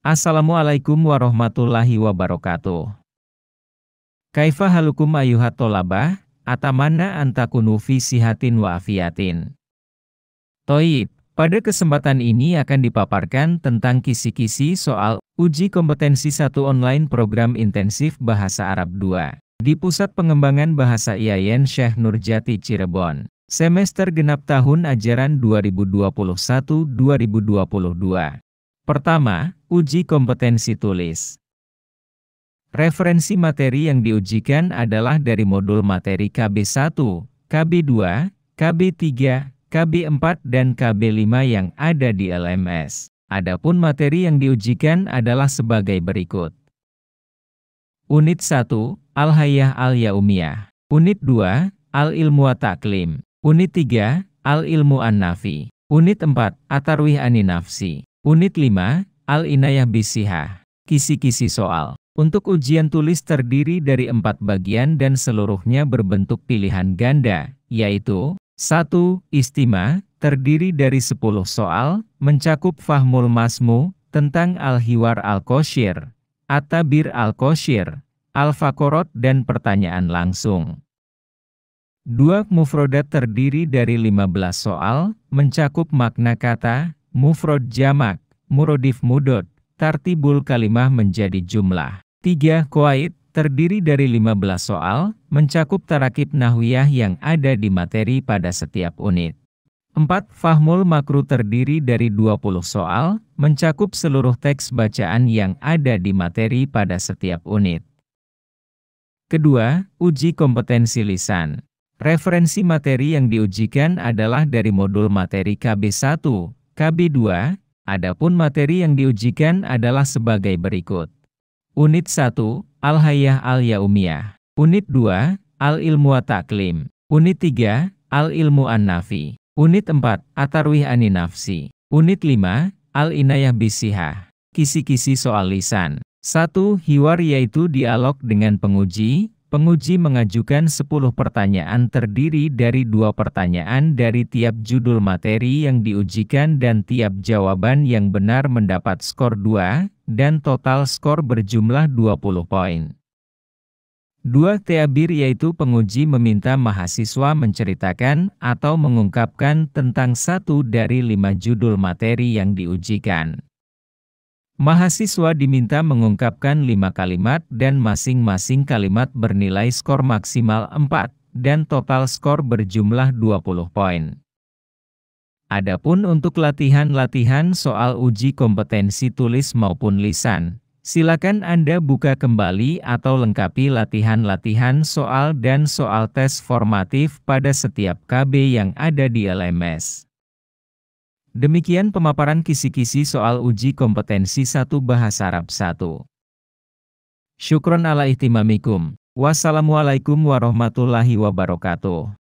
Assalamualaikum warahmatullahi wabarakatuh. Kaifa halukum ayuhat tolabah, atamana antakunu fi sihatin wa afiatin. Toib, pada kesempatan ini akan dipaparkan tentang kisi-kisi soal uji kompetensi satu online program intensif Bahasa Arab 2 di Pusat Pengembangan Bahasa IAIN Syekh Nurjati Cirebon, semester genap tahun ajaran 2021-2022. Pertama, uji kompetensi tulis. Referensi materi yang diujikan adalah dari modul materi KB1, KB2, KB3, KB4, dan KB5 yang ada di LMS. Adapun materi yang diujikan adalah sebagai berikut. Unit 1, Al-Hayah Al-Yaumiyah. Unit 2, Al-Ilmu Taklim. Unit 3, Al-Ilmu An-Nafi. Unit 4, Atarwih Aninafsi. Unit 5, Al-Inayah Bisiha, Kisi-kisi soal. Untuk ujian tulis terdiri dari empat bagian dan seluruhnya berbentuk pilihan ganda, yaitu 1. Istima, terdiri dari 10 soal, mencakup Fahmul Masmu, tentang Al-Hiwar Al-Koshir, Atabir Al-Koshir, Al-Fakorot dan pertanyaan langsung. Dua mufrodat terdiri dari 15 soal, mencakup makna kata, mufrod jamak, murodif mudot, tartibul kalimah menjadi jumlah. tiga Kuwait terdiri dari 15 soal, mencakup tarakib nahwiyah yang ada di materi pada setiap unit. Empat Fahmul makru terdiri dari 20 soal, mencakup seluruh teks bacaan yang ada di materi pada setiap unit. Kedua, uji kompetensi lisan. Referensi materi yang diujikan adalah dari modul materi KB1, KB2, adapun materi yang diujikan adalah sebagai berikut. Unit 1, Al-Hayah Al-Yaumiyah. Unit 2, Al-Ilmu Taklim. Unit 3, Al-Ilmu An-Nafi. Unit 4, Atarwih Aninafsi. Unit 5, Al-Inayah Bisihah. Kisi-kisi soal lisan. 1. Hiwar yaitu dialog dengan penguji. Penguji mengajukan 10 pertanyaan terdiri dari dua pertanyaan dari tiap judul materi yang diujikan dan tiap jawaban yang benar mendapat skor 2, dan total skor berjumlah 20 poin. Dua teabir yaitu penguji meminta mahasiswa menceritakan atau mengungkapkan tentang satu dari lima judul materi yang diujikan. Mahasiswa diminta mengungkapkan lima kalimat dan masing-masing kalimat bernilai skor maksimal 4 dan total skor berjumlah 20 poin. Adapun untuk latihan-latihan soal uji kompetensi tulis maupun lisan, silakan Anda buka kembali atau lengkapi latihan-latihan soal dan soal tes formatif pada setiap KB yang ada di LMS. Demikian pemaparan kisi-kisi soal uji kompetensi satu Bahasa Arab 1. Syukron ala ihtimamikum. Wassalamualaikum warahmatullahi wabarakatuh.